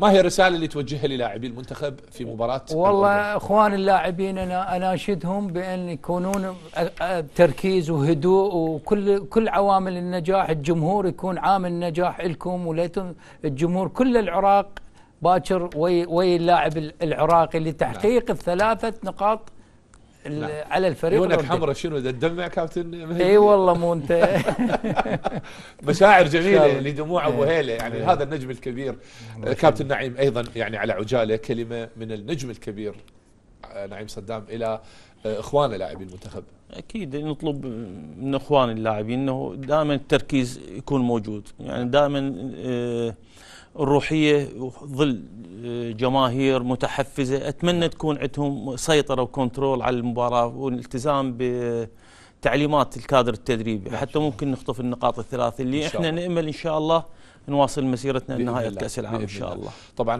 ما هي الرسالة اللي توجهها للاعبي المنتخب في مباراة والله اخوان اللاعبين انا اناشدهم بان يكونون تركيز وهدوء وكل كل عوامل النجاح الجمهور يكون عامل نجاح لكم وليتم الجمهور كل العراق باكر وي, وي اللاعب العراقي لتحقيق نعم. الثلاثة نقاط نعم. على الفريق عيونك حمراء شنو ده الدمع كابتن مهدي اي والله مو انت مشاعر جميله لدموع ابو إيه. هيله يعني إيه. هذا النجم الكبير كابتن نعيم ايضا يعني على عجاله كلمه من النجم الكبير آه، نعيم صدام الى آه، اخوانه لاعبي المنتخب اكيد نطلب من اخوان اللاعبين انه دائما التركيز يكون موجود يعني دائما آه، الروحيه ظل جماهير متحفزه اتمنى تكون عندهم سيطره وكنترول على المباراه والالتزام ب تعليمات الكادر التدريبي حتى ممكن نخطف النقاط الثلاث اللي احنا نامل ان شاء الله نواصل مسيرتنا لنهايه كاس العالم ان شاء الله طبعا